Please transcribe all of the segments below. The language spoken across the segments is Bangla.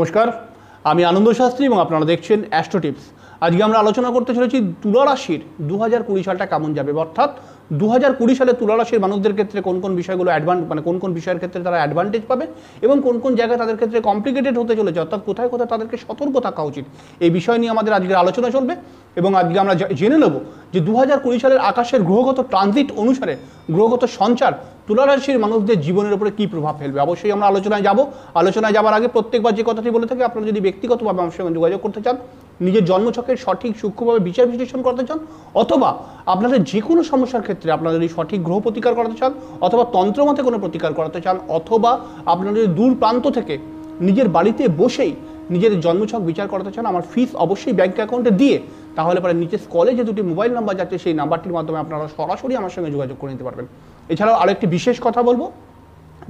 নমস্কার আমি আনন্দ শাস্ত্রী এবং আপনারা দেখছেন অ্যাস্ট্রো টিপস আজকে আমরা আলোচনা করতে চলেছি তুলা রাশির দু হাজার কুড়ি সালটা কেমন যাবে অর্থাৎ দু হাজার কুড়ি সালে তুলারাশির মানুষদের ক্ষেত্রে কোন কোন বিষয়গুলো অ্যাডভান্ট মানে কোন কোন বিষয়ের ক্ষেত্রে তারা অ্যাডভান্টেজ পাবে এবং কোন কোন জায়গায় তাদের ক্ষেত্রে কমপ্লিকেটেড হতে চলেছে অর্থাৎ কোথায় কোথায় তাদেরকে সতর্ক থাকা উচিত এই বিষয় নিয়ে আমাদের আজকের আলোচনা চলবে এবং আজকে আমরা জেনে নেব যে দু হাজার কুড়ি সালের আকাশের গ্রহগত ট্রানজিট অনুসারে গ্রহগত সঞ্চার তুলারাশির মানুষদের জীবনের উপরে কী প্রভাব ফেলবে অবশ্যই আমরা আলোচনায় যাব আলোচনায় যাওয়ার আগে প্রত্যেকবার যে কথাটি বলে থাকি আপনারা যদি ব্যক্তিগতভাবে আমার সঙ্গে যোগাযোগ করতে চান নিজের জন্মছকের সঠিক সূক্ষ্মভাবে বিচার বিশ্লেষণ করতে চান অথবা আপনাদের যে কোনো সমস্যার ক্ষেত্রে আপনারা যদি সঠিক গ্রহ প্রতিকার করাতে চান অথবা তন্ত্রমতে কোনো প্রতিকার করাতে চান অথবা আপনারা যদি দূর প্রান্ত থেকে নিজের বাড়িতে বসেই নিজের জন্মছক বিচার করাতে চান আমার ফিস অবশ্যই ব্যাঙ্ক অ্যাকাউন্টে দিয়ে তাহলে পরে নিচে স্কলে যে দুটি মোবাইল নাম্বার যাচ্ছে সেই নাম্বারটির মাধ্যমে আপনারা সরাসরি আমার সঙ্গে যোগাযোগ করে নিতে পারবেন এছাড়াও আরেকটি বিশেষ কথা বলবো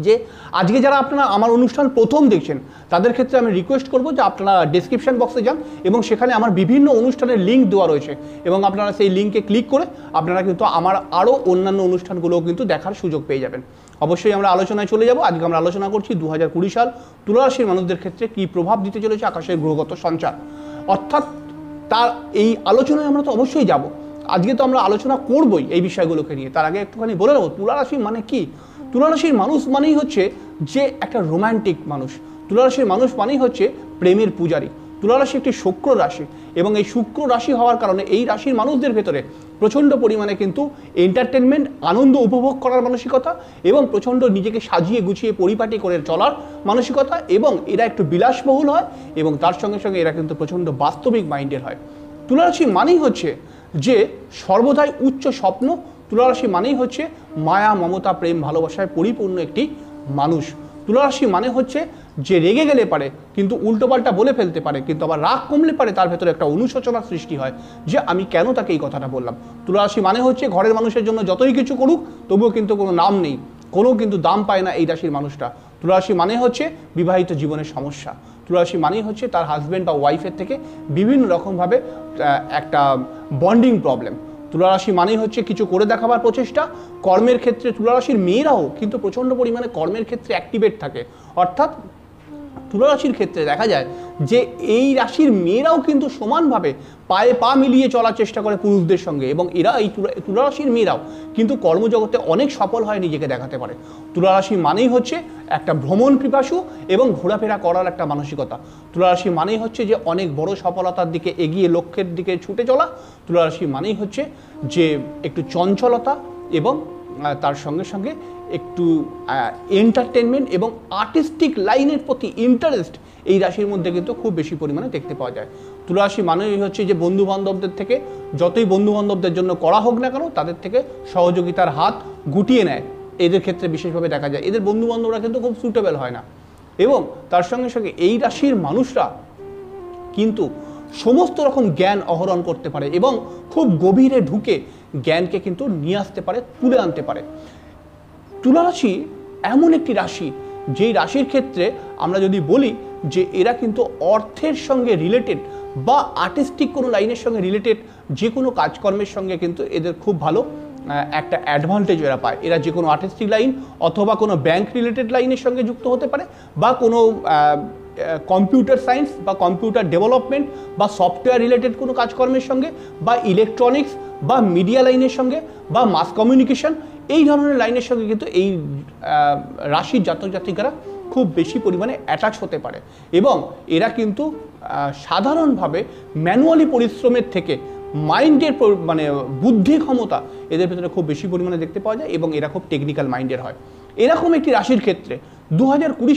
যে আজকে যারা আপনারা আমার অনুষ্ঠান প্রথম দেখছেন তাদের ক্ষেত্রে আমি রিকোয়েস্ট করব যে আপনারা ডিসক্রিপশান বক্সে যান এবং সেখানে আমার বিভিন্ন অনুষ্ঠানের লিঙ্ক দেওয়া রয়েছে এবং আপনারা সেই লিঙ্কে ক্লিক করে আপনারা কিন্তু আমার আরও অন্যান্য অনুষ্ঠানগুলোও কিন্তু দেখার সুযোগ পেয়ে যাবেন অবশ্যই আমরা আলোচনায় চলে যাব আজকে আমরা আলোচনা করছি দু সাল তুলারাশির মানুষদের ক্ষেত্রে কি প্রভাব দিতে চলেছে আকাশের গ্রহগত সঞ্চার অর্থাৎ তার এই আলোচনায় আমরা তো অবশ্যই যাব আজকে তো আমরা আলোচনা করবই এই বিষয়গুলোকে নিয়ে তার আগে একটুখানি বলে নেবো তুলারাশি মানে কি তুলারাশির মানুষ মানেই হচ্ছে যে একটা রোম্যান্টিক মানুষ তুলারাশির মানুষ মানেই হচ্ছে প্রেমের পূজারী তুলারাশি একটি শুক্র রাশি এবং এই শুক্র রাশি হওয়ার কারণে এই রাশির মানুষদের ভেতরে প্রচণ্ড পরিমাণে কিন্তু এন্টারটেনমেন্ট আনন্দ উপভোগ করার মানসিকতা এবং প্রচণ্ড নিজেকে সাজিয়ে গুছিয়ে পরিপাটি করে চলার মানসিকতা এবং এরা একটু বিলাসবহুল হয় এবং তার সঙ্গে সঙ্গে এরা কিন্তু প্রচণ্ড বাস্তবিক মাইন্ডের হয় তুলারাশি মানেই হচ্ছে যে সর্বদাই উচ্চ স্বপ্ন তুলারাশি মানেই হচ্ছে মায়া মমতা প্রেম ভালোবাসায় পরিপূর্ণ একটি মানুষ তুলারাশি মানে হচ্ছে যে রেগে গেলে পারে কিন্তু উল্টোপাল্টা বলে ফেলতে পারে কিন্তু আবার রাগ কমলে পারে তার ভেতরে একটা অনুশোচনার সৃষ্টি হয় যে আমি কেন তাকে এই কথাটা বললাম তুলারাশি মানে হচ্ছে ঘরের মানুষের জন্য যতই কিছু করুক তবুও কিন্তু কোনো নাম নেই কোনো কিন্তু দাম পায় না এই রাশির মানুষটা তুলারাশি মানে হচ্ছে বিবাহিত জীবনের সমস্যা তুলারাশি মানেই হচ্ছে তার হাজব্যান্ড বা ওয়াইফের থেকে বিভিন্ন রকমভাবে একটা বন্ডিং প্রবলেম তুলারাশি মানেই হচ্ছে কিছু করে দেখাবার প্রচেষ্টা কর্মের ক্ষেত্রে তুলারাশির মেয়েরাও কিন্তু প্রচণ্ড পরিমাণে কর্মের ক্ষেত্রে অ্যাক্টিভেট থাকে অর্থাৎ তুলারাশির ক্ষেত্রে দেখা যায় যে এই রাশির মেয়েরাও কিন্তু সমানভাবে পায়ে পা মিলিয়ে চলার চেষ্টা করে পুরুষদের সঙ্গে এবং এরা এই তুলারাশির মেয়েরাও কিন্তু কর্মজগতে অনেক সফল হয় নিজেকে দেখাতে পারে তুলারাশি মানেই হচ্ছে একটা ভ্রমণ পিপাসু এবং ঘোরাফেরা করার একটা মানসিকতা তুলারাশি মানেই হচ্ছে যে অনেক বড় সফলতার দিকে এগিয়ে লক্ষ্যের দিকে ছুটে চলা তুলারাশি মানেই হচ্ছে যে একটু চঞ্চলতা এবং তার সঙ্গে সঙ্গে একটু এন্টারটেনমেন্ট এবং আর্টিস্টিক লাইনের প্রতি ইন্টারেস্ট এই রাশির মধ্যে কিন্তু খুব বেশি পরিমাণে দেখতে পাওয়া যায় তুলাশি মানেই হচ্ছে যে বন্ধু বান্ধবদের থেকে যতই বন্ধু বান্ধবদের জন্য করা হোক না কেন তাদের থেকে সহযোগিতার হাত গুটিয়ে নেয় এদের ক্ষেত্রে বিশেষভাবে দেখা যায় এদের বন্ধু বান্ধবরা কিন্তু খুব সুটেবেল হয় না এবং তার সঙ্গে সঙ্গে এই রাশির মানুষরা কিন্তু সমস্ত রকম জ্ঞান অহরণ করতে পারে এবং খুব গভীরে ঢুকে জ্ঞানকে কিন্তু নিয়ে আসতে পারে তুলে আনতে পারে তুলারাশি এমন একটি রাশি যেই রাশির ক্ষেত্রে আমরা যদি বলি যে এরা কিন্তু অর্থের সঙ্গে রিলেটেড বা আর্টিস্টিক কোনো লাইনের সঙ্গে রিলেটেড যে কোনো কাজকর্মের সঙ্গে কিন্তু এদের খুব ভালো একটা অ্যাডভান্টেজ এরা পায় এরা যে কোনো আর্টিস্টিক লাইন অথবা কোনো ব্যাংক রিলেটেড লাইনের সঙ্গে যুক্ত হতে পারে বা কোনো কম্পিউটার সায়েন্স বা কম্পিউটার ডেভেলপমেন্ট বা সফটওয়্যার রিলেটেড কোনো কাজকর্মের সঙ্গে বা ইলেকট্রনিক্স বা মিডিয়া লাইনের সঙ্গে বা মাস কমিউনিকেশন এই ধরনের লাইনের সঙ্গে কিন্তু এই রাশির জাতক জাতিকারা খুব বেশি পরিমাণে অ্যাটাচ হতে পারে এবং এরা কিন্তু সাধারণভাবে ম্যানুয়ালি পরিশ্রমের থেকে মাইন্ডের মানে বুদ্ধি ক্ষমতা এদের ভেতরে খুব বেশি পরিমাণে দেখতে পাওয়া যায় এবং এরা খুব টেকনিক্যাল মাইন্ডের হয় এরকম একটি রাশির ক্ষেত্রে দু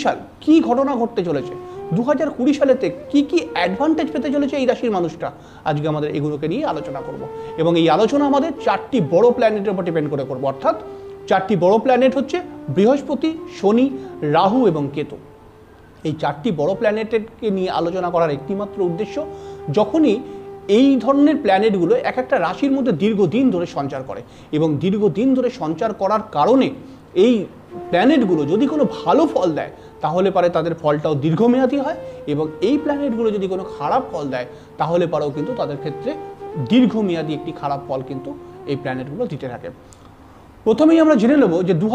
সাল কি ঘটনা ঘটতে চলেছে দু হাজার কুড়ি সালেতে কী কী অ্যাডভান্টেজ পেতে চলেছে এই রাশির মানুষটা আজকে আমাদের এগুলোকে নিয়ে আলোচনা করব এবং এই আলোচনা আমাদের চারটি বড় প্ল্যানেটের উপর ডিপেন্ড করে করবো অর্থাৎ চারটি বড় প্ল্যানেট হচ্ছে বৃহস্পতি শনি রাহু এবং কেতু এই চারটি বড় প্ল্যানেটকে নিয়ে আলোচনা করার একটিমাত্র উদ্দেশ্য যখনই এই ধরনের প্ল্যানেটগুলো এক একটা রাশির মধ্যে দীর্ঘদিন ধরে সঞ্চার করে এবং দীর্ঘদিন ধরে সঞ্চার করার কারণে এই প্ল্যানেটগুলো যদি কোনো ভালো ফল দেয় তাহলে পারে তাদের ফলটাও দীর্ঘমেয়াদী হয় এবং এই প্ল্যানেটগুলো যদি কোনো খারাপ ফল দেয় তাহলে পারেও কিন্তু তাদের ক্ষেত্রে দীর্ঘমেয়াদী একটি খারাপ ফল কিন্তু এই প্ল্যানেটগুলো দিতে থাকে প্রথমেই আমরা জেনে নেব যে দু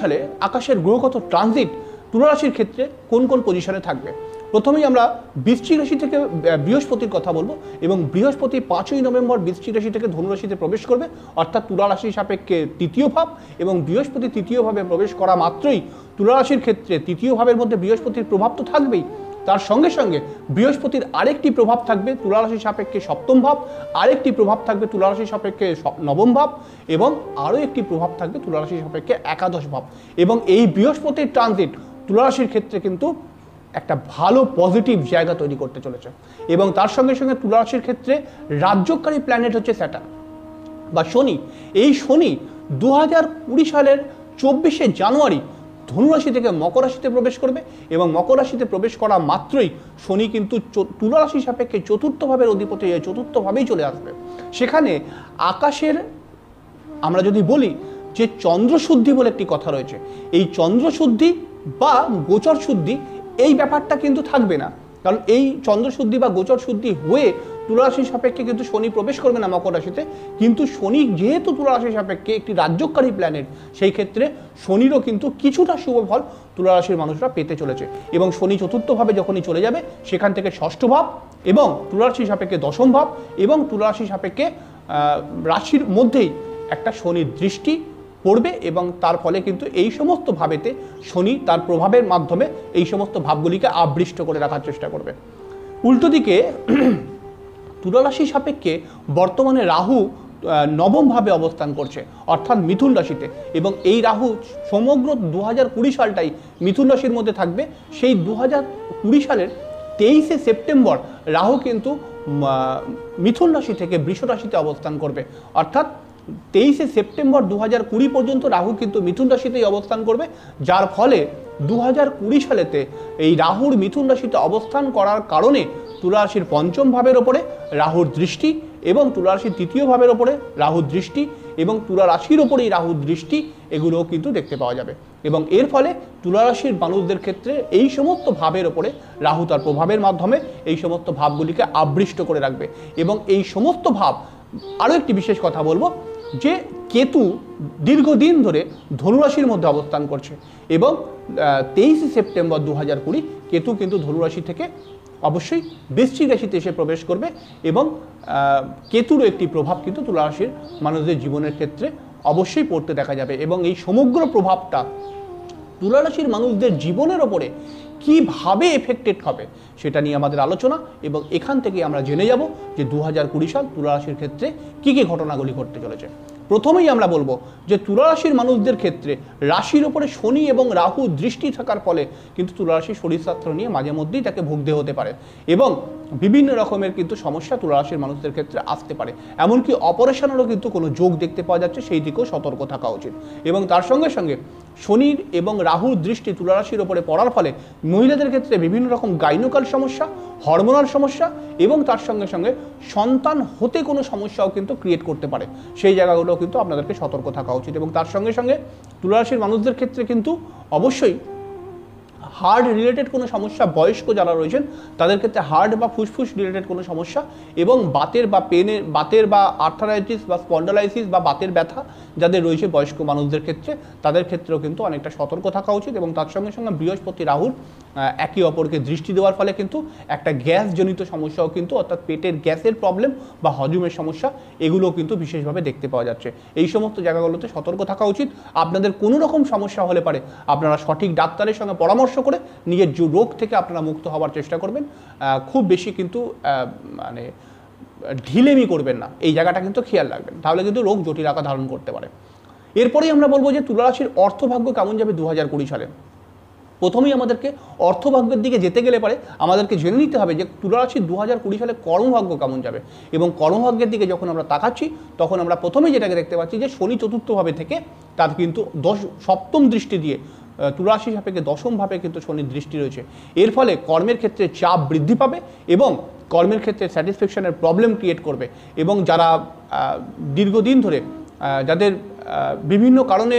সালে আকাশের গ্রহগত ট্রানজিট তুলারাশির ক্ষেত্রে কোন কোন পজিশনে থাকবে প্রথমেই আমরা বৃশ্চিক রাশি থেকে বৃহস্পতির কথা বলবো এবং বৃহস্পতি পাঁচই নভেম্বর বৃষ্টি রাশি থেকে ধনুরাশিতে প্রবেশ করবে অর্থাৎ তুলারাশির সাপেক্ষে তৃতীয় ভাব এবং বৃহস্পতি তৃতীয়ভাবে প্রবেশ করা মাত্রই তুলারাশির ক্ষেত্রে তৃতীয় ভাবের মধ্যে বৃহস্পতির প্রভাব তো থাকবেই তার সঙ্গে সঙ্গে বৃহস্পতির আরেকটি প্রভাব থাকবে তুলারাশির সাপেক্ষে সপ্তম ভাব আরেকটি প্রভাব থাকবে তুলারাশির সাপেক্ষে নবম ভাব এবং আরও একটি প্রভাব থাকবে তুলারাশির সাপেক্ষে একাদশ ভাব এবং এই বৃহস্পতির ট্রানজিট তুলারাশির ক্ষেত্রে কিন্তু একটা ভালো পজিটিভ জায়গা তৈরি করতে চলেছে এবং তার সঙ্গে সঙ্গে তুলারাশির ক্ষেত্রে রাজ্যকারী প্ল্যানেট হচ্ছে স্যাটার বা শনি এই শনি দু হাজার কুড়ি সালের চব্বিশে জানুয়ারি ধনুরাশি থেকে মকর রাশিতে প্রবেশ করবে এবং মকর রাশিতে প্রবেশ করা মাত্রই শনি কিন্তু তুলারাশি সাপেক্ষে চতুর্থভাবে অধিপতি হয়ে চতুর্থভাবেই চলে আসবে সেখানে আকাশের আমরা যদি বলি যে চন্দ্রশুদ্ধি বলে একটি কথা রয়েছে এই চন্দ্রশুদ্ধি বা গোচর শুদ্ধি এই ব্যাপারটা কিন্তু থাকবে না কারণ এই চন্দ্রশুদ্ধি বা গোচর শুদ্ধি হয়ে তুলারাশি সাপেক্ষে কিন্তু শনি প্রবেশ করবে না মকর রাশিতে কিন্তু শনি যেহেতু তুলারাশি সাপেক্ষে একটি রাজ্যকারী প্ল্যানেট সেই ক্ষেত্রে শনিরও কিন্তু কিছুটা শুভ ফল তুলারাশির মানুষরা পেতে চলেছে এবং শনি চতুর্থভাবে যখনই চলে যাবে সেখান থেকে ষষ্ঠ ভাব এবং তুলারাশি সাপেক্ষে দশম ভাব এবং তুলারাশি সাপেক্ষে রাশির মধ্যেই একটা শনির দৃষ্টি পড়বে এবং তার ফলে কিন্তু এই সমস্ত ভাবেতে শনি তার প্রভাবের মাধ্যমে এই সমস্ত ভাবগুলিকে আবৃষ্ট করে রাখার চেষ্টা করবে উল্টো দিকে তুলারাশি সাপেক্ষে বর্তমানে রাহু নবমভাবে অবস্থান করছে অর্থাৎ মিথুন রাশিতে এবং এই রাহু সমগ্র দু হাজার কুড়ি সালটাই মিথুন রাশির মধ্যে থাকবে সেই দু হাজার কুড়ি সালের তেইশে সেপ্টেম্বর রাহু কিন্তু মিথুন রাশি থেকে বৃষ রাশিতে অবস্থান করবে অর্থাৎ তেইশে সেপ্টেম্বর দু হাজার কুড়ি পর্যন্ত রাহু কিন্তু মিথুন রাশিতেই অবস্থান করবে যার ফলে দু হাজার কুড়ি সালেতে এই রাহুর মিথুন রাশিতে অবস্থান করার কারণে তুলারাশির পঞ্চম ভাবের ওপরে রাহুর দৃষ্টি এবং তুলারাশির তৃতীয় ভাবের ওপরে রাহুর দৃষ্টি এবং তুলারাশির ওপরেই রাহুর দৃষ্টি এগুলোও কিন্তু দেখতে পাওয়া যাবে এবং এর ফলে তুলারাশির মানুষদের ক্ষেত্রে এই সমস্ত ভাবের ওপরে রাহু তার প্রভাবের মাধ্যমে এই সমস্ত ভাবগুলিকে আবৃষ্ট করে রাখবে এবং এই সমস্ত ভাব আরও একটি বিশেষ কথা বলবো যে কেতু দীর্ঘদিন ধরে ধনুরাশির মধ্যে অবস্থান করছে এবং তেইশে সেপ্টেম্বর দু হাজার কুড়ি কেতু কিন্তু ধনুরাশি থেকে অবশ্যই বৃশ্চিক রাশিতে এসে প্রবেশ করবে এবং কেতুরও একটি প্রভাব কিন্তু তুলারাশির মানুষদের জীবনের ক্ষেত্রে অবশ্যই পড়তে দেখা যাবে এবং এই সমগ্র প্রভাবটা তুলারাশির মানুষদের জীবনের ওপরে কীভাবে এফেক্টেড হবে সেটা নিয়ে আমাদের আলোচনা এবং এখান থেকে আমরা জেনে যাব যে দু হাজার কুড়ি সাল তুলারাশির ক্ষেত্রে কী কী ঘটনাগুলি ঘটতে চলেছে প্রথমেই আমরা বলবো যে তুলারাশির মানুষদের ক্ষেত্রে রাশির ওপরে শনি এবং রাহু দৃষ্টি থাকার ফলে কিন্তু তুলারাশির শরীরশাস্ত্র নিয়ে মাঝে মধ্যেই তাকে ভুগতে হতে পারে এবং বিভিন্ন রকমের কিন্তু সমস্যা তুলারাশির মানুষদের ক্ষেত্রে আসতে পারে এমনকি অপারেশনেরও কিন্তু কোনো যোগ দেখতে পাওয়া যাচ্ছে সেই দিকেও সতর্ক থাকা উচিত এবং তার সঙ্গে সঙ্গে শনির এবং রাহুর দৃষ্টি তুলারাশির ওপরে পড়ার ফলে মহিলাদের ক্ষেত্রে বিভিন্ন রকম গাইনোকাল সমস্যা হরমোনাল সমস্যা এবং তার সঙ্গে সঙ্গে সন্তান হতে কোনো সমস্যাও কিন্তু ক্রিয়েট করতে পারে সেই জায়গাগুলো কিন্তু আপনাদেরকে সতর্ক থাকা উচিত এবং তার সঙ্গে সঙ্গে তুলারাশির মানুষদের ক্ষেত্রে কিন্তু অবশ্যই হার্ট রিলেটেড কোনো সমস্যা বয়স্ক যারা রয়েছেন তাদের ক্ষেত্রে হার্ট বা ফুসফুস রিলেটেড কোনো সমস্যা এবং বাতের বা পেনের বাতের বা আর্থারাইটিস বা স্পন্ডালাইসিস বা বাতের ব্যথা যাদের রয়েছে বয়স্ক মানুষদের ক্ষেত্রে তাদের ক্ষেত্রেও কিন্তু অনেকটা সতর্ক থাকা উচিত এবং তার সঙ্গে সঙ্গে বৃহস্পতি রাহুল একে অপরকে দৃষ্টি দেওয়ার ফলে কিন্তু একটা গ্যাসজনিত সমস্যাও কিন্তু অর্থাৎ পেটের গ্যাসের প্রবলেম বা হজমের সমস্যা এগুলো কিন্তু বিশেষভাবে দেখতে পাওয়া যাচ্ছে এই সমস্ত জায়গাগুলোতে সতর্ক থাকা উচিত আপনাদের কোনো রকম সমস্যা হলে পারে আপনারা সঠিক ডাক্তারের সঙ্গে পরামর্শ করে নিজের রোগ থেকে আপনারা মুক্ত হওয়ার চেষ্টা করবেন খুব বেশি কিন্তু মানে ঢিলেমি করবেন না এই জায়গাটা কিন্তু খেয়াল রাখবেন তাহলে কিন্তু রোগ জটিল আকার ধারণ করতে পারে এরপরেই আমরা বলবো যে তুলারাশির অর্থভাগ্য কেমন যাবে দু হাজার কুড়ি সালে প্রথমেই আমাদেরকে অর্থভাগ্যের দিকে যেতে গেলে পারে আমাদেরকে জেনে নিতে হবে যে তুলারাশি দু হাজার কুড়ি সালে কর্মভাগ্য কেমন যাবে এবং কর্মভাগ্যের দিকে যখন আমরা তাকাচ্ছি তখন আমরা প্রথমেই যেটাকে দেখতে পাচ্ছি যে শনি চতুর্থভাবে থেকে তার কিন্তু দশ সপ্তম দৃষ্টি দিয়ে তুলাশি সাপেক্ষে ভাবে কিন্তু শনির দৃষ্টি রয়েছে এর ফলে কর্মের ক্ষেত্রে চাপ বৃদ্ধি পাবে এবং কর্মের ক্ষেত্রে স্যাটিসফ্যাকশনের প্রবলেম ক্রিয়েট করবে এবং যারা দীর্ঘদিন ধরে যাদের বিভিন্ন কারণে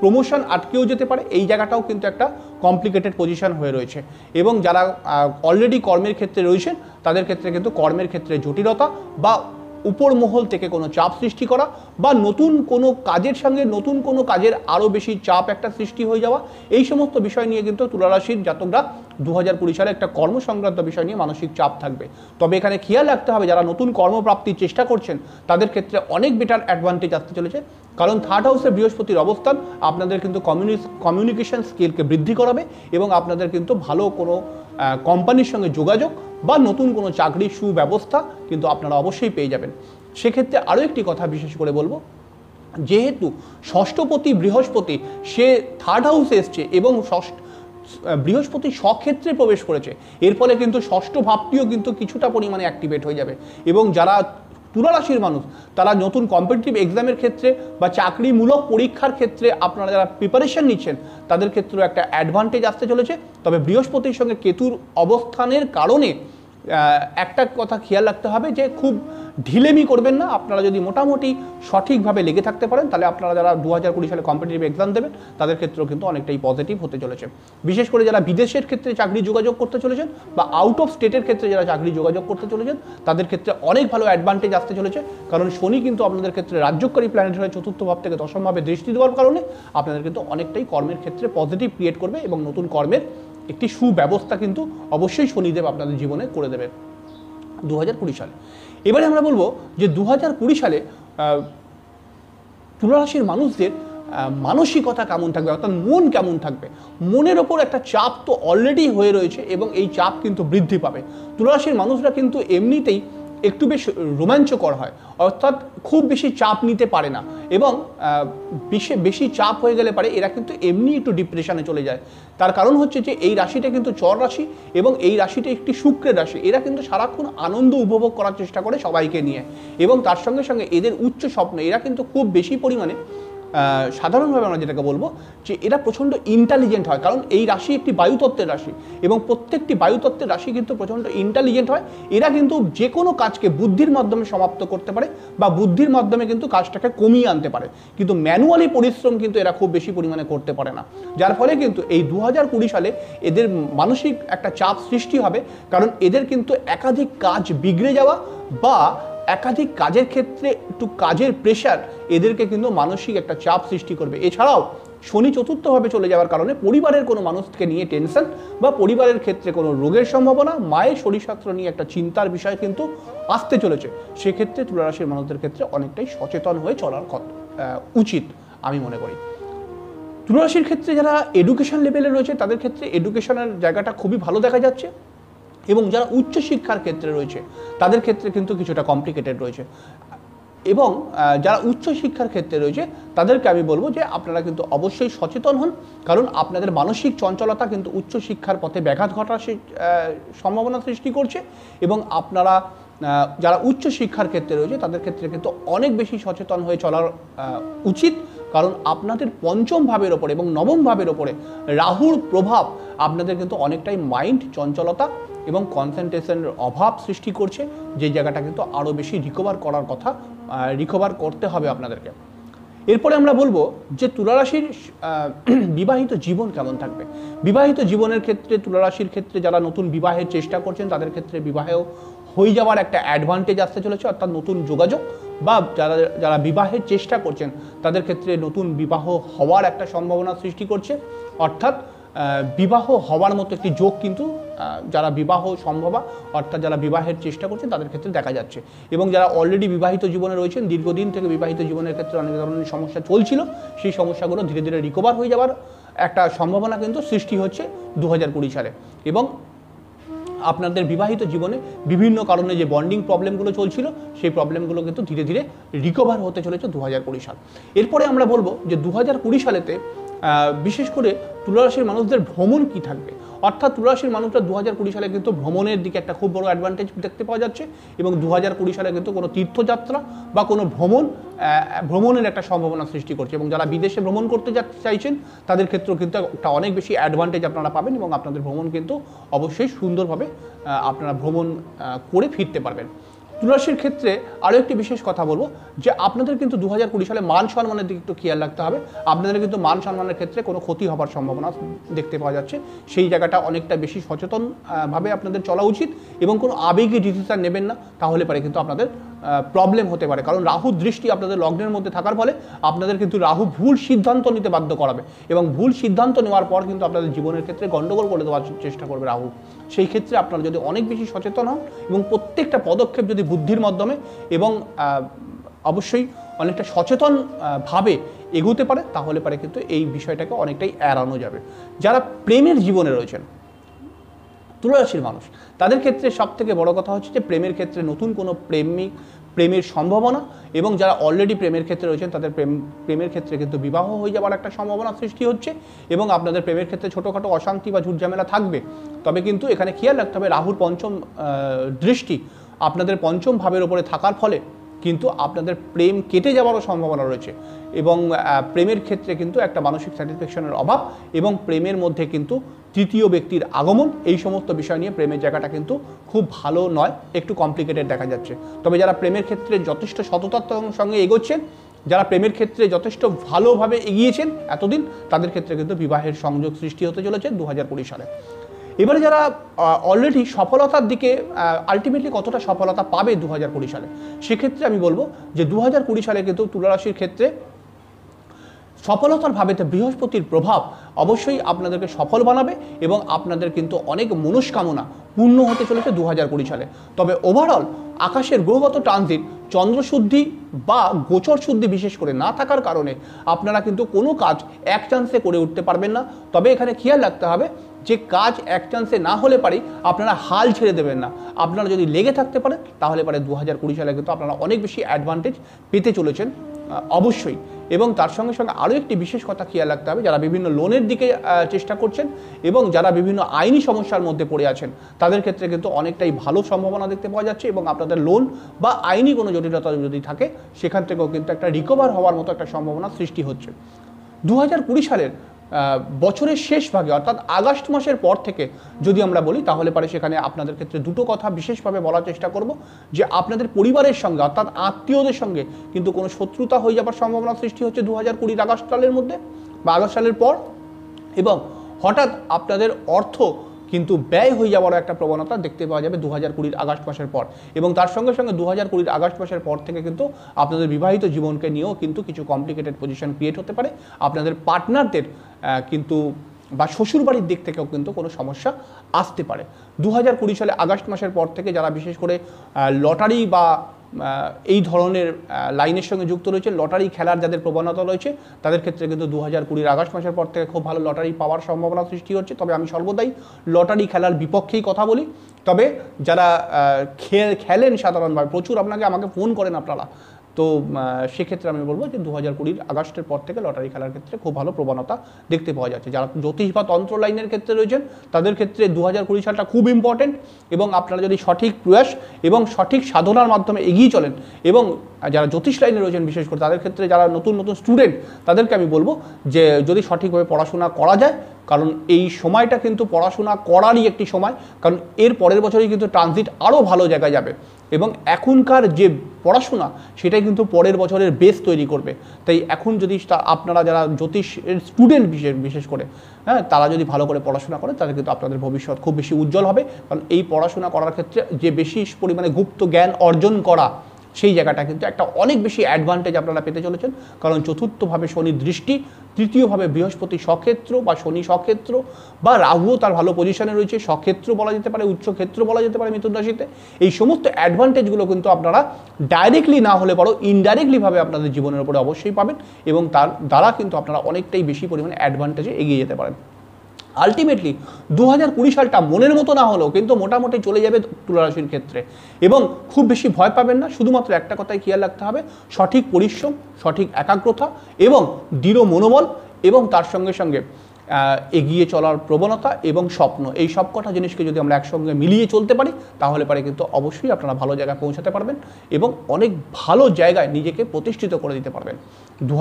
প্রমোশন আটকেও যেতে পারে এই জায়গাটাও কিন্তু একটা কমপ্লিকেটেড পজিশন হয়ে রয়েছে এবং যারা অলরেডি কর্মের ক্ষেত্রে রয়েছেন তাদের ক্ষেত্রে কিন্তু কর্মের ক্ষেত্রে জটিলতা বা উপর মহল থেকে কোনো চাপ সৃষ্টি করা বা নতুন কোনো কাজের সঙ্গে নতুন কোনো কাজের আরও বেশি চাপ একটা সৃষ্টি হয়ে যাওয়া এই সমস্ত বিষয় নিয়ে কিন্তু তুলারাশির জাতকরা দু হাজার কুড়ি সালে একটা কর্মসংক্রান্ত বিষয় নিয়ে মানসিক চাপ থাকবে তবে এখানে খেয়াল রাখতে হবে যারা নতুন কর্মপ্রাপ্তির চেষ্টা করছেন তাদের ক্ষেত্রে অনেক বেটার অ্যাডভান্টেজ আসতে চলেছে কারণ থার্ড হাউসে বৃহস্পতির অবস্থান আপনাদের কিন্তু কমিউনিকেশন স্কিলকে বৃদ্ধি করাবে এবং আপনাদের কিন্তু ভালো কোনো কোম্পানির সঙ্গে যোগাযোগ বা নতুন কোনো চাকরির সুব্যবস্থা কিন্তু আপনারা অবশ্যই পেয়ে যাবেন সেক্ষেত্রে আরও একটি কথা বিশেষ করে বলবো যেহেতু ষষ্ঠপতি বৃহস্পতি সে থার্ড হাউসে এসছে এবং ষষ্ঠ বৃহস্পতি স্বক্ষেত্রে প্রবেশ করেছে এর ফলে কিন্তু ষষ্ঠ ভাবটিও কিন্তু কিছুটা পরিমাণে অ্যাক্টিভেট হয়ে যাবে এবং যারা তুলারাশির মানুষ তারা নতুন কম্পিটিটিভ এক্সামের ক্ষেত্রে বা চাকরিমূলক পরীক্ষার ক্ষেত্রে আপনারা যারা প্রিপারেশন নিচ্ছেন তাদের ক্ষেত্রেও একটা অ্যাডভান্টেজ আসতে চলেছে তবে বৃহস্পতির সঙ্গে কেতুর অবস্থানের কারণে একটা কথা খেয়াল রাখতে হবে যে খুব ঢিলেমি করবেন না আপনারা যদি মোটামুটি সঠিকভাবে লেগে থাকতে পারেন তাহলে আপনারা যারা দু হাজার কুড়ি সালে কম্পিটিটিভ এক্সাম দেবেন তাদের ক্ষেত্রেও কিন্তু অনেকটাই পজিটিভ হতে চলেছে বিশেষ করে যারা বিদেশের ক্ষেত্রে চাকরি যোগাযোগ করতে চলেছেন বা আউট অফ স্টেটের ক্ষেত্রে যারা চাকরি যোগাযোগ করতে চলেছেন তাদের ক্ষেত্রে অনেক ভালো অ্যাডভান্টেজ আসতে চলেছে কারণ শনি কিন্তু আপনাদের ক্ষেত্রে রাজ্যকারী প্ল্যানেট হয়ে চতুর্থ ভাব থেকে দশমভাবে দৃষ্টি দেওয়ার কারণে আপনাদের কিন্তু অনেকটাই কর্মের ক্ষেত্রে পজিটিভ ক্রিয়েট করবে এবং নতুন কর্মের একটি সুব্যবস্থা কিন্তু অবশ্যই শনিদেব আপনাদের জীবনে করে দেবে দু সালে এবারে আমরা বলবো যে দু সালে তুলারাশির মানুষদের মানসিকতা কেমন থাকবে অর্থাৎ মন কেমন থাকবে মনের ওপর একটা চাপ তো অলরেডি হয়ে রয়েছে এবং এই চাপ কিন্তু বৃদ্ধি পাবে তুলারাশির মানুষরা কিন্তু এমনিতেই একটু বেশ রোমাঞ্চকর হয় অর্থাৎ খুব বেশি চাপ নিতে পারে না এবং বেশি বেশি চাপ হয়ে গেলে পারে এরা কিন্তু এমনি একটু ডিপ্রেশনে চলে যায় তার কারণ হচ্ছে যে এই রাশিটা কিন্তু চর রাশি এবং এই রাশিটা একটি শুক্রের রাশি এরা কিন্তু সারাক্ষণ আনন্দ উপভোগ করার চেষ্টা করে সবাইকে নিয়ে এবং তার সঙ্গে সঙ্গে এদের উচ্চ স্বপ্ন এরা কিন্তু খুব বেশি পরিমাণে সাধারণভাবে আমরা যেটাকে বলবো যে এরা প্রচণ্ড ইন্টেলিজেন্ট হয় কারণ এই রাশি একটি বায়ুতত্ত্বের রাশি এবং প্রত্যেকটি বায়ুতত্ত্বের রাশি কিন্তু প্রচণ্ড ইন্টেলিজেন্ট হয় এরা কিন্তু যে কোনো কাজকে বুদ্ধির মাধ্যমে সমাপ্ত করতে পারে বা বুদ্ধির মাধ্যমে কিন্তু কাজটাকে কমিয়ে আনতে পারে কিন্তু ম্যানুয়ালি পরিশ্রম কিন্তু এরা খুব বেশি পরিমাণে করতে পারে না যার ফলে কিন্তু এই দু সালে এদের মানসিক একটা চাপ সৃষ্টি হবে কারণ এদের কিন্তু একাধিক কাজ বিগড়ে যাওয়া বা একাধিক কাজের ক্ষেত্রে একটু কাজের প্রেশার এদেরকে কিন্তু মানসিক একটা চাপ সৃষ্টি করবে এছাড়াও শনি চতুর্থভাবে চলে যাওয়ার কারণে পরিবারের কোনো মানুষকে নিয়ে টেনশন বা পরিবারের ক্ষেত্রে কোনো রোগের সম্ভাবনা মায়ের শরীরশাস্ত্র নিয়ে একটা চিন্তার বিষয় কিন্তু আসতে চলেছে সেক্ষেত্রে তুলারাশির মানুষদের ক্ষেত্রে অনেকটাই সচেতন হয়ে চলার উচিত আমি মনে করি তুলারাশির ক্ষেত্রে যারা এডুকেশন লেভেলে রয়েছে তাদের ক্ষেত্রে এডুকেশনের জায়গাটা খুবই ভালো দেখা যাচ্ছে এবং যারা উচ্চশিক্ষার ক্ষেত্রে রয়েছে তাদের ক্ষেত্রে কিন্তু কিছুটা কমপ্লিকেটেড রয়েছে এবং যারা উচ্চশিক্ষার ক্ষেত্রে রয়েছে তাদেরকে আমি বলবো যে আপনারা কিন্তু অবশ্যই সচেতন হন কারণ আপনাদের মানসিক চঞ্চলতা কিন্তু উচ্চশিক্ষার পথে ব্যাঘাত ঘটার সম্ভাবনা সৃষ্টি করছে এবং আপনারা যারা উচ্চশিক্ষার ক্ষেত্রে রয়েছে তাদের ক্ষেত্রে কিন্তু অনেক বেশি সচেতন হয়ে চলার উচিত কারণ আপনাদের পঞ্চম ভাবের ওপরে এবং নবম ভাবের ওপরে রাহুর প্রভাব আপনাদের কিন্তু অনেকটাই মাইন্ড চঞ্চলতা এবং কনসেন্ট্রেশনের অভাব সৃষ্টি করছে যে জায়গাটা কিন্তু আরও বেশি রিকভার করার কথা রিকভার করতে হবে আপনাদেরকে এরপরে আমরা বলবো যে তুলারাশির বিবাহিত জীবন কেমন থাকবে বিবাহিত জীবনের ক্ষেত্রে তুলারাশির ক্ষেত্রে যারা নতুন বিবাহের চেষ্টা করছেন তাদের ক্ষেত্রে বিবাহেও হয়ে যাওয়ার একটা অ্যাডভান্টেজ আসতে চলেছে অর্থাৎ নতুন যোগাযোগ বা যারা যারা বিবাহের চেষ্টা করছেন তাদের ক্ষেত্রে নতুন বিবাহ হওয়ার একটা সম্ভাবনা সৃষ্টি করছে অর্থাৎ বিবাহ হওয়ার মতো একটি যোগ কিন্তু যারা বিবাহ সম্ভবা অর্থাৎ যারা বিবাহের চেষ্টা করছেন তাদের ক্ষেত্রে দেখা যাচ্ছে এবং যারা অলরেডি বিবাহিত জীবনে রয়েছেন দীর্ঘদিন থেকে বিবাহিত জীবনের ক্ষেত্রে অনেক ধরনের সমস্যা চলছিল সেই সমস্যাগুলো ধীরে ধীরে রিকভার হয়ে যাওয়ার একটা সম্ভাবনা কিন্তু সৃষ্টি হচ্ছে দু সালে এবং আপনাদের বিবাহিত জীবনে বিভিন্ন কারণে যে বন্ডিং প্রবলেমগুলো চলছিল সেই প্রবলেমগুলো কিন্তু ধীরে ধীরে রিকভার হতে চলেছে দু হাজার সাল এরপরে আমরা বলবো যে দু হাজার কুড়ি সালেতে বিশেষ করে তুলারাশির মানুষদের ভ্রমণ কি থাকবে অর্থাৎ তুলারাশির মানুষরা দু হাজার কুড়ি সালে কিন্তু ভ্রমণের দিকে একটা খুব বড় অ্যাডভান্টেজ দেখতে পাওয়া যাচ্ছে এবং দু হাজার কুড়ি সালে কিন্তু কোনো তীর্থযাত্রা বা কোনো ভ্রমণ ভ্রমণের একটা সম্ভাবনা সৃষ্টি করছে এবং যারা বিদেশে ভ্রমণ করতে চাইছেন তাদের ক্ষেত্রেও কিন্তু একটা অনেক বেশি অ্যাডভান্টেজ আপনারা পাবেন এবং আপনাদের ভ্রমণ কিন্তু অবশ্যই সুন্দরভাবে আপনারা ভ্রমণ করে ফিরতে পারবেন তুলসীর ক্ষেত্রে আরও একটি বিশেষ কথা বলবো যে আপনাদের কিন্তু দু হাজার কুড়ি সালে মান সম্মানের দিকে একটু খেয়াল রাখতে হবে আপনাদের কিন্তু মান সম্মানের ক্ষেত্রে কোনো ক্ষতি হবার সম্ভাবনা দেখতে পাওয়া যাচ্ছে সেই জায়গাটা অনেকটা বেশি সচেতনভাবে আপনাদের চলা উচিত এবং কোনো আবেগী ডিসিশন নেবেন না তাহলে পারে কিন্তু আপনাদের প্রবলেম হতে পারে কারণ রাহু দৃষ্টি আপনাদের লগ্নের মধ্যে থাকার ফলে আপনাদের কিন্তু রাহু ভুল সিদ্ধান্ত নিতে বাধ্য করাবে এবং ভুল সিদ্ধান্ত নেওয়ার পর কিন্তু আপনাদের জীবনের ক্ষেত্রে গণ্ডগোল করে দেওয়ার চেষ্টা করবে রাহু সেই ক্ষেত্রে আপনারা যদি অনেক বেশি সচেতন হন এবং প্রত্যেকটা পদক্ষেপ যদি বুদ্ধির মাধ্যমে এবং অবশ্যই অনেকটা সচেতনভাবে এগোতে পারে তাহলে পারে কিন্তু এই বিষয়টাকে অনেকটাই এড়ানো যাবে যারা প্রেমের জীবনে রয়েছেন তুলারাশির মানুষ তাদের ক্ষেত্রে সবথেকে বড় কথা হচ্ছে যে প্রেমের ক্ষেত্রে নতুন কোনো প্রেমিক প্রেমের সম্ভাবনা এবং যারা অলরেডি প্রেমের ক্ষেত্রে রয়েছেন তাদের প্রেম প্রেমের ক্ষেত্রে কিন্তু বিবাহ হয়ে যাওয়ার একটা সম্ভাবনা সৃষ্টি হচ্ছে এবং আপনাদের প্রেমের ক্ষেত্রে ছোটোখাটো অশান্তি বা ঝুটঝামেলা থাকবে তবে কিন্তু এখানে খেয়াল রাখতে হবে রাহুর পঞ্চম দৃষ্টি আপনাদের পঞ্চম ভাবের ওপরে থাকার ফলে কিন্তু আপনাদের প্রেম কেটে যাওয়ারও সম্ভাবনা রয়েছে এবং প্রেমের ক্ষেত্রে কিন্তু একটা মানসিক স্যাটিসফ্যাকশনের অভাব এবং প্রেমের মধ্যে কিন্তু তৃতীয় ব্যক্তির আগমন এই সমস্ত বিষয় নিয়ে প্রেমের জায়গাটা কিন্তু খুব ভালো নয় একটু কমপ্লিকেটেড দেখা যাচ্ছে তবে যারা প্রেমের ক্ষেত্রে যথেষ্ট সততার সঙ্গে এগোচ্ছেন যারা প্রেমের ক্ষেত্রে যথেষ্ট ভালোভাবে এগিয়েছেন এতদিন তাদের ক্ষেত্রে কিন্তু বিবাহের সংযোগ সৃষ্টি হতে চলেছে দু সালে এবারে যারা অলরেডি সফলতার দিকে আলটিমেটলি কতটা সফলতা পাবে দু হাজার কুড়ি সালে সেক্ষেত্রে আমি বলবো যে দু হাজার কুড়ি সালে কিন্তু তুলারাশির ক্ষেত্রে সফলতার ভাবেতে বৃহস্পতির প্রভাব অবশ্যই আপনাদেরকে সফল বানাবে এবং আপনাদের কিন্তু অনেক মনস্কামনা পূর্ণ হতে চলেছে দু হাজার কুড়ি সালে তবে ওভারঅল আকাশের গ্রহগত ট্রানজিট চন্দ্রশুদ্ধি বা গোচর শুদ্ধি বিশেষ করে না থাকার কারণে আপনারা কিন্তু কোনো কাজ এক চান্সে করে উঠতে পারবেন না তবে এখানে খেয়াল রাখতে হবে যে কাজ এক চান্সে না হলে পারে আপনারা হাল ছেড়ে দেবেন না আপনারা যদি লেগে থাকতে পারেন তাহলে পারে দু হাজার কুড়ি সালে কিন্তু আপনারা অনেক বেশি অ্যাডভান্টেজ পেতে চলেছেন অবশ্যই এবং তার সঙ্গে সঙ্গে আরও একটি বিশেষ কথা খেয়াল রাখতে হবে যারা বিভিন্ন লোনের দিকে চেষ্টা করছেন এবং যারা বিভিন্ন আইনি সমস্যার মধ্যে পড়ে আছেন তাদের ক্ষেত্রে কিন্তু অনেকটাই ভালো সম্ভাবনা দেখতে পাওয়া যাচ্ছে এবং আপনাদের লোন বা আইনি কোনো জটিলতা যদি থাকে সেখান থেকেও কিন্তু একটা রিকভার হওয়ার মতো একটা সম্ভাবনা সৃষ্টি হচ্ছে দু সালের বছরের শেষ ভাগে অর্থাৎ আগস্ট মাসের পর থেকে যদি আমরা বলি তাহলে পারে সেখানে আপনাদের ক্ষেত্রে দুটো কথা বিশেষভাবে বলার চেষ্টা করব যে আপনাদের পরিবারের সঙ্গে অর্থাৎ আত্মীয়দের সঙ্গে কিন্তু কোনো শত্রুতা হয়ে যাবার সম্ভাবনা সৃষ্টি হচ্ছে দু হাজার কুড়ির আগস্ট সালের মধ্যে বা আগস্ট সালের পর এবং হঠাৎ আপনাদের অর্থ কিন্তু ব্যয় হয়ে যাওয়ারও একটা প্রবণতা দেখতে পাওয়া যাবে দু হাজার কুড়ির আগস্ট মাসের পর এবং তার সঙ্গে সঙ্গে দু হাজার কুড়ির আগস্ট মাসের পর থেকে কিন্তু আপনাদের বিবাহিত জীবনকে নিয়েও কিন্তু কিছু কমপ্লিকেটেড পজিশন ক্রিয়েট হতে পারে আপনাদের পার্টনারদের কিন্তু বা শ্বশুরবাড়ির দিক থেকেও কিন্তু কোনো সমস্যা আসতে পারে দু হাজার কুড়ি সালে আগস্ট মাসের পর থেকে যারা বিশেষ করে লটারি বা এই ধরনের লাইনের সঙ্গে যুক্ত রয়েছে লটারি খেলার যাদের প্রবণতা রয়েছে তাদের ক্ষেত্রে কিন্তু দু হাজার কুড়ির আগস্ট মাসের পর থেকে খুব ভালো লটারি পাওয়ার সম্ভাবনা সৃষ্টি হচ্ছে তবে আমি সর্বদাই লটারি খেলার বিপক্ষেই কথা বলি তবে যারা খেলেন সাধারণভাবে প্রচুর আপনাকে আমাকে ফোন করেন আপনারা তো সেক্ষেত্রে আমি বলবো যে দু হাজার কুড়ির আগস্টের পর থেকে লটারি খেলার ক্ষেত্রে খুব ভালো প্রবণতা দেখতে পাওয়া যাচ্ছে যারা জ্যোতিষ বা তন্ত্র লাইনের ক্ষেত্রে রয়েছেন তাদের ক্ষেত্রে দু হাজার কুড়ি সালটা খুব ইম্পর্টেন্ট এবং আপনারা যদি সঠিক প্রয়াস এবং সঠিক সাধনার মাধ্যমে এগিয়ে চলেন এবং যারা জ্যোতিষ লাইনে রয়েছেন বিশেষ করে তাদের ক্ষেত্রে যারা নতুন নতুন স্টুডেন্ট তাদেরকে আমি বলবো যে যদি সঠিকভাবে পড়াশোনা করা যায় কারণ এই সময়টা কিন্তু পড়াশোনা করারই একটি সময় কারণ এর পরের বছরই কিন্তু ট্রানজিট আরও ভালো জায়গায় যাবে এবং এখনকার যে পড়াশোনা সেটাই কিন্তু পরের বছরের বেস তৈরি করবে তাই এখন যদি আপনারা যারা জ্যোতিষের স্টুডেন্ট বিশেষ বিশেষ করে হ্যাঁ তারা যদি ভালো করে পড়াশোনা করে তাহলে কিন্তু আপনাদের ভবিষ্যৎ খুব বেশি উজ্জ্বল হবে কারণ এই পড়াশোনা করার ক্ষেত্রে যে বেশি পরিমাণে গুপ্ত জ্ঞান অর্জন করা সেই জায়গাটা কিন্তু একটা অনেক বেশি অ্যাডভান্টেজ আপনারা পেতে চলেছেন কারণ চতুর্থভাবে শনি দৃষ্টি তৃতীয়ভাবে বৃহস্পতি সক্ষেত্র বা শনি সক্ষেত্র বা রাহুও তার ভালো পজিশনে রয়েছে সক্ষেত্র বলা যেতে পারে উচ্চ ক্ষেত্র বলা যেতে পারে মিথুন রাশিতে এই সমস্ত অ্যাডভান্টেজগুলো কিন্তু আপনারা ডাইরেক্টলি না হলে পারো ইনডাইরেক্টলিভাবে আপনাদের জীবনের উপরে অবশ্যই পাবেন এবং তার দ্বারা কিন্তু আপনারা অনেকটাই বেশি পরিমাণে অ্যাডভান্টেজে এগিয়ে যেতে পারেন আলটিমেটলি দু হাজার কুড়ি সালটা মনের মতো না হলেও কিন্তু মোটামুটি চলে যাবে তুলারাশির ক্ষেত্রে এবং খুব বেশি ভয় পাবেন না শুধুমাত্র একটা কথাই খেয়াল রাখতে হবে সঠিক পরিশ্রম সঠিক একাগ্রতা এবং দৃঢ় মনোবল এবং তার সঙ্গে সঙ্গে এগিয়ে চলার প্রবণতা এবং স্বপ্ন এই সব কটা জিনিসকে যদি আমরা একসঙ্গে মিলিয়ে চলতে পারি তাহলে পারে কিন্তু অবশ্যই আপনারা ভালো জায়গায় পৌঁছাতে পারবেন এবং অনেক ভালো জায়গায় নিজেকে প্রতিষ্ঠিত করে দিতে পারবেন দু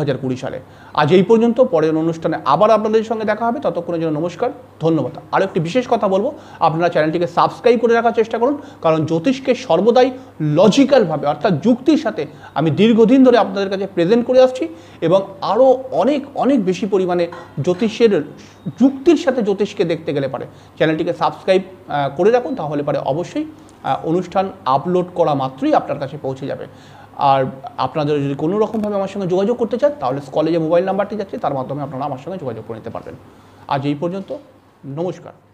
সালে আজ এই পর্যন্ত পরের অনুষ্ঠানে আবার আপনাদের সঙ্গে দেখা হবে ততক্ষণের জন্য নমস্কার ধন্যবাদ আরও একটি বিশেষ কথা বলবো আপনারা চ্যানেলটিকে সাবস্ক্রাইব করে রাখার চেষ্টা করুন কারণ জ্যোতিষকে সর্বদাই লজিক্যালভাবে অর্থাৎ যুক্তির সাথে আমি দীর্ঘদিন ধরে আপনাদের কাছে প্রেজেন্ট করে আসছি এবং আরও অনেক অনেক বেশি পরিমাণে জ্যোতিষের যুক্তির সাথে জ্যোতিষকে দেখতে গেলে পারে চ্যানেলটিকে সাবস্ক্রাইব করে রাখুন তাহলে পারে অবশ্যই অনুষ্ঠান আপলোড করা মাত্রই আপনার কাছে পৌঁছে যাবে আর আপনাদের যদি কোনো রকমভাবে আমার সঙ্গে যোগাযোগ করতে চান তাহলে কলেজে মোবাইল নাম্বারটি যাচ্ছে তার মাধ্যমে আপনারা আমার সঙ্গে যোগাযোগ করে নিতে পারবেন আজ এই পর্যন্ত নমস্কার